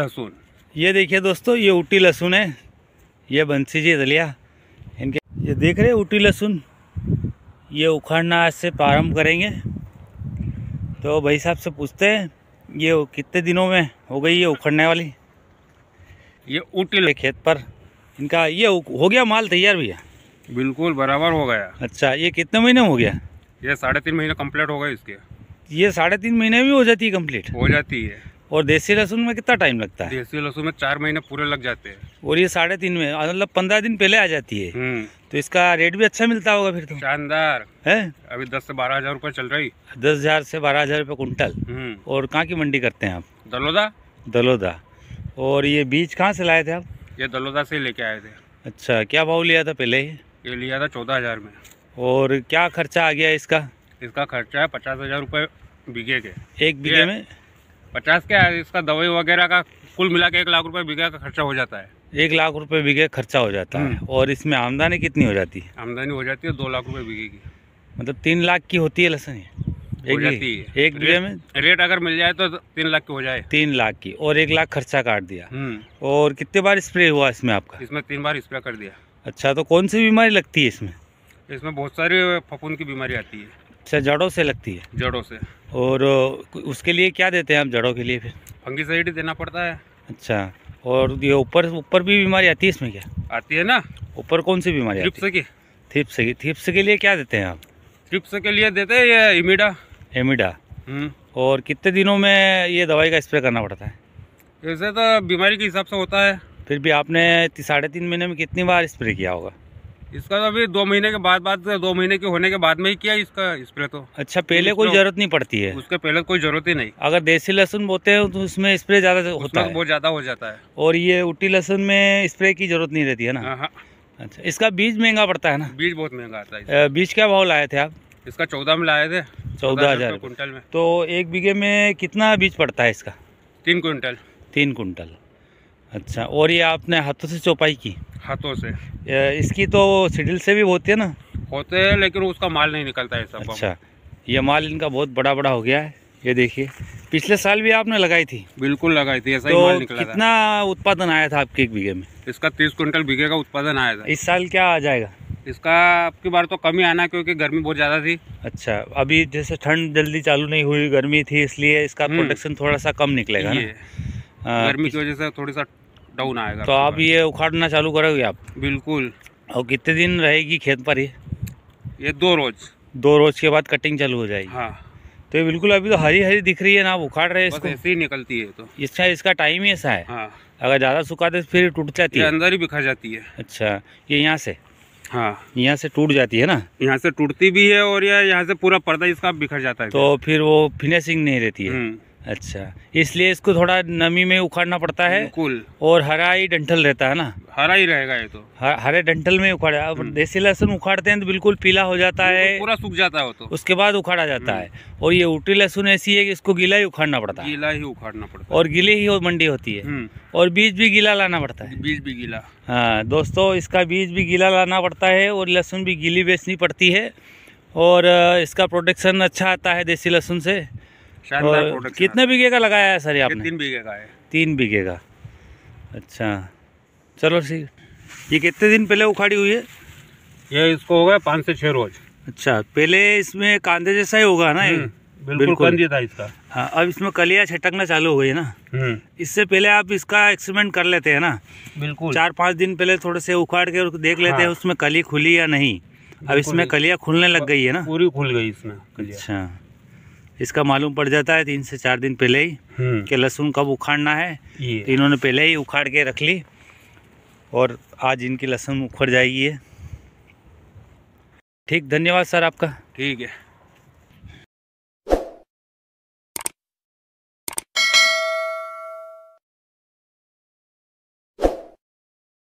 लहसुन ये देखिए दोस्तों ये ऊटी लहसुन है ये बंसी जी दलिया इनके ये देख रहे ऊटी लहसुन ये उखाड़ना आज से प्रारंभ करेंगे तो भाई साहब से पूछते हैं ये कितने दिनों में हो गई ये उखड़ने वाली ये ऊटी खेत पर इनका ये हो गया माल तैयार भैया बिल्कुल बराबर हो गया अच्छा ये कितने महीने हो गया ये साढ़े तीन महीने कम्प्लीट हो गए इसके ये साढ़े तीन महीने भी हो जाती है कम्प्लीट हो जाती है और देसी लहसुन में कितना टाइम लगता है देसी लहसुन में चार महीने पूरे लग जाते हैं और ये साढ़े तीन में मतलब पंद्रह दिन पहले आ जाती है हम्म। तो इसका रेट भी अच्छा मिलता होगा फिर तो शानदार है अभी दस से बारह हजार रूपए चल रही दस हजार से बारह हजार रूपए कुंटल हम्म। और कहाँ की मंडी करते हैं आप दलोदा दलोदा और ये बीज कहाँ से लाए थे आप ये दलोदा से लेके आए थे अच्छा क्या भाव लिया था पहले ये लिया था चौदह हजार में और क्या खर्चा आ गया इसका इसका खर्चा है पचास हजार रूपए बीघे के एक बीघे में पचास क्या है इसका दवाई वगैरह का कुल मिला के एक लाख रुपए बीघा का खर्चा हो जाता है एक लाख रुपए बीघे खर्चा हो जाता है हम्म। और इसमें आमदनी कितनी हो जाती है आमदनी हो जाती है दो लाख रुपए बीघे की मतलब तीन लाख की होती है लसन एक है एक बीघे में रेट अगर मिल जाए तो तीन लाख की हो जाए तीन लाख की और एक लाख खर्चा काट दिया हम्म। और कितने बार स्प्रे हुआ इसमें आपका इसमें तीन बार स्प्रे कर दिया अच्छा तो कौन सी बीमारी लगती है इसमें इसमें बहुत सारी फफूंद की बीमारी आती है अच्छा जड़ों से लगती है जड़ों से और उसके लिए क्या देते हैं आप जड़ों के लिए फिर फंगिसाइड देना पड़ता है अच्छा और ये ऊपर ऊपर भी बीमारी आती है इसमें क्या आती है ना ऊपर कौन सी बीमारी थिप्स की थिप्स की थिप्स के लिए क्या देते हैं आप थिप्स के लिए देते हैं ये इमिडा इमिडा हम्म। और कितने दिनों में ये दवाई का स्प्रे करना पड़ता है ऐसे तो बीमारी के हिसाब से होता है फिर भी आपने साढ़े तीन महीने में कितनी बार स्प्रे किया होगा इसका तो अभी दो महीने के बाद बाद दो महीने के होने के बाद में ही किया इसका स्प्रे तो अच्छा पहले कोई जरूरत नहीं पड़ती है उसके पहले कोई जरूरत ही नहीं अगर देसी लहसुन बोते हैं तो उसमें स्प्रे ज्यादा होता है बहुत ज्यादा हो जाता है और ये उटी लहसुन में स्प्रे की जरूरत नहीं रहती है ना हाँ, हाँ। अच्छा इसका बीज महंगा पड़ता है ना बीज बहुत महंगा आता है बीज क्या भाव लाए थे आप इसका चौदह में लाए थे चौदह हजार में तो एक बीघे में कितना बीज पड़ता है इसका तीन कुंटल तीन कुंटल अच्छा और ये आपने हाथों से चौपाई की हाथों से इसकी तो सिडिल से भी होती है ना होते हैं लेकिन उसका माल नहीं निकलता है सब अच्छा ये माल इनका बहुत बड़ा बड़ा हो गया है ये देखिए पिछले साल भी आपने लगाई थी बिल्कुल लगाई थी ऐसा तो ही माल निकला कितना उत्पादन आया था आपके एक बीघे में इसका तीस क्विंटल बीघे का उत्पादन आया था इस साल क्या आ जाएगा इसका आपकी बार तो कमी आना क्योंकि गर्मी बहुत ज़्यादा थी अच्छा अभी जैसे ठंड जल्दी चालू नहीं हुई गर्मी थी इसलिए इसका प्रोडक्शन हम्म। थोड़ा सा कम निकलेगा हाँ, गर्मी की वजह से थोड़ी सा लॉकडाउन आएगा तो आप ये उखाड़ना चालू करोगे आप बिल्कुल और कितने दिन रहेगी खेत पर ही? ये दो रोज दो रोज के बाद कटिंग चालू हो जाएगी हाँ तो ये बिल्कुल अभी तो हरी हरी दिख रही है ना आप उखाड़ रहे इसको ऐसे ही निकलती है तो इसका इसका टाइम ही ऐसा है हाँ। अगर ज़्यादा सुखा दे तो फिर टूट जाती है अंदर ही बिखर जाती है अच्छा ये यहाँ से हाँ यहाँ से टूट जाती है ना यहाँ से टूटती भी है और यहाँ से पूरा पर्दा इसका बिखर जाता है तो फिर वो फिनिशिंग नहीं रहती है हम्म। अच्छा इसलिए इसको थोड़ा नमी में उखाड़ना पड़ता है कुल और हरा ही डंठल रहता है ना हरा ही रहेगा ये तो हरे डंठल में उखाड़ा अब हम्म। देसी लहसुन उखाड़ते हैं तो बिल्कुल पीला हो जाता है पूरा सूख जाता है तो उसके बाद उखाड़ा जाता हम्म। है और ये ऊटी लहसुन ऐसी है कि इसको गीला ही उखाड़ना पड़ता है गीला ही उखाड़ना पड़ता है और गीले ही मंडी होती है हम्म। और बीज भी गीला लाना पड़ता है बीज भी गीला हाँ दोस्तों इसका बीज भी गीला लाना पड़ता है और लहसुन भी गीली बेचनी पड़ती है और इसका प्रोटेक्शन अच्छा आता है देसी लहसुन से शानदार कितने बीघे का लगाया है सर ये आपने तीन बीघे का है तीन बीघे का अच्छा चलो ठीक ये कितने दिन पहले उखाड़ी हुई है ये इसको हो गया पाँच से छः रोज अच्छा पहले इसमें कांदे जैसा ही होगा ना हम्म, बिल्कुल कंदी था इसका हाँ अब इसमें कलिया छटकना चालू हो गई है ना हम्म। इससे पहले आप इसका एक्सपेरिमेंट कर लेते हैं ना बिल्कुल चार पाँच दिन पहले थोड़े से उखाड़ के देख लेते हैं हाँ। उसमें कली खुली या नहीं अब इसमें कलिया खुलने लग गई है ना पूरी खुल गई इसमें अच्छा इसका मालूम पड़ जाता है तीन से चार दिन पहले ही हम्म। कि लहसुन कब उखाड़ना है तो इन्होंने पहले ही उखाड़ के रख ली और आज इनकी लहसुन उखड़ जाएगी ठीक धन्यवाद सर आपका ठीक है